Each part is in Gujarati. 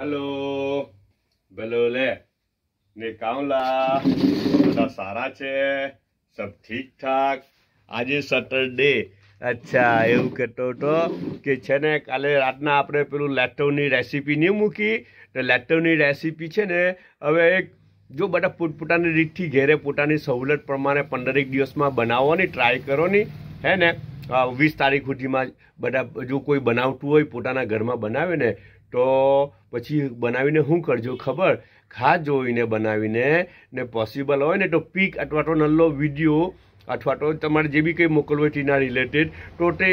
હેલો ભલો લે ને કાવલા બધા સારા છે સબ ઠીક ઠાક આજે સેટરડે અચ્છા એવું કહેતો હતો કે છે ને કાલે રાતના આપણે પેલું લેટોની રેસીપી નહીં મૂકી તો લેટોની રેસીપી છે ને હવે એક જો બધા પોતપોતાની રીતથી ઘેરે પોતાની સહુલત પ્રમાણે પંદરેક દિવસમાં બનાવવાની ટ્રાય કરો ની હે ને વીસ તારીખ સુધીમાં બધા જો કોઈ બનાવતું હોય પોતાના ઘરમાં બનાવે ને તો પછી બનાવીને શું કરજો ખબર ખાસ જોઈને બનાવીને ને પોસિબલ હોય ને તો પીક અથવા તો નલ્લો વિડીયો અથવા તો તમારે જે બી કંઈ મોકલવું હોય તેના રિલેટેડ તો તે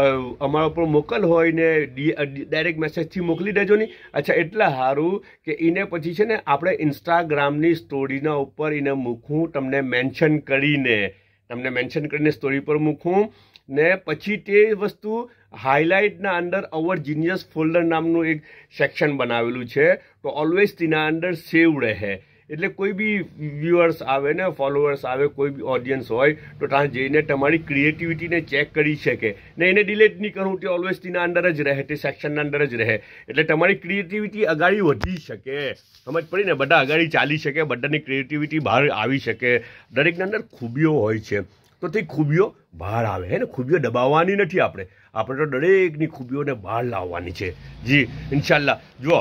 અમારા ઉપર મોકલ હોય ને ડાયરેક્ટ મેસેજથી મોકલી દેજો ને અચ્છા એટલા સારું કે એને પછી છે ને આપણે ઇન્સ્ટાગ્રામની સ્ટોરીના ઉપર એને મૂકું તમને મેન્શન કરીને તમને મેન્શન કરીને સ્ટોરી પર મૂકું ને પછી તે વસ્તુ હાઇલાઇટના અંદર અવર જીનિયસ ફોલ્ડર નામનું એક સેક્શન બનાવેલું છે તો ઓલવેઝ તેના અંદર સેવ રહે એટલે કોઈ બી વ્યૂઅર્સ આવે ને ફોલોઅર્સ આવે કોઈ બી ઓડિયન્સ હોય તો ત્યાં જઈને તમારી ક્રિએટિવિટીને ચેક કરી શકે ને એને ડિલેટ નહીં કરવું તે ઓલવેઝ તેના અંદર જ રહે તે સેક્શનના અંદર જ રહે એટલે તમારી ક્રિએટિવિટી આગળ વધી શકે સમજ પડી ને બધા આગળ ચાલી શકે બધાની ક્રિએટિવિટી બહાર આવી શકે દરેકના અંદર ખૂબીઓ હોય છે તો તે ખૂબીઓ બહાર આવે હે ને ખૂબીઓ દબાવવાની નથી આપણે આપણે તો દરેકની ખૂબીઓને બહાર લાવવાની છે જી ઇન્શાલ્લાહ જુઓ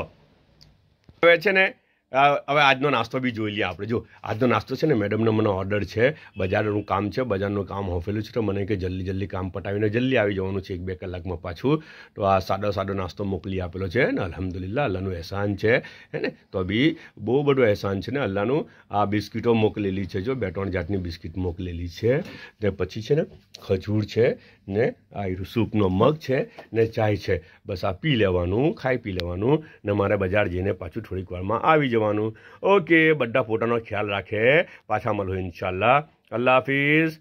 હવે છે ને હવે આજનો નાસ્તો બી જોઈ લઈએ આપણે જો આજનો નાસ્તો છે ને મેડમનો મને ઓર્ડર છે બજારનું કામ છે બજારનું કામ હોફેલું છે તો મને કે જલ્દી જલ્દી કામ પટાવીને જલ્દી આવી જવાનું છે એક બે કલાકમાં પાછું તો આ સાદો સાદો નાસ્તો મોકલી આપેલો છે ને અલહમદુલિલ્લા અલ્લાનું અહેસાન છે હે ને તો બી બહુ બધું અહેસાન છે ને અલ્લાનું આ બિસ્કીટો મોકલેલી છે જો બે ત્રણ જાતની બિસ્કીટ મોકલેલી છે ને પછી છે ને ખજૂર છે ને આ સૂપનો મગ છે ને ચાય છે બસ આ પી લેવાનું ખાઈ પી લેવાનું ને મારે બજાર જઈને પાછું થોડીક વારમાં આવી જવાનું દેવાનું ઓકે બધા પોતાનો ખ્યાલ રાખે પાછા મળો ઇન્શાલ્લાહ અલ્લાહ હાફિઝ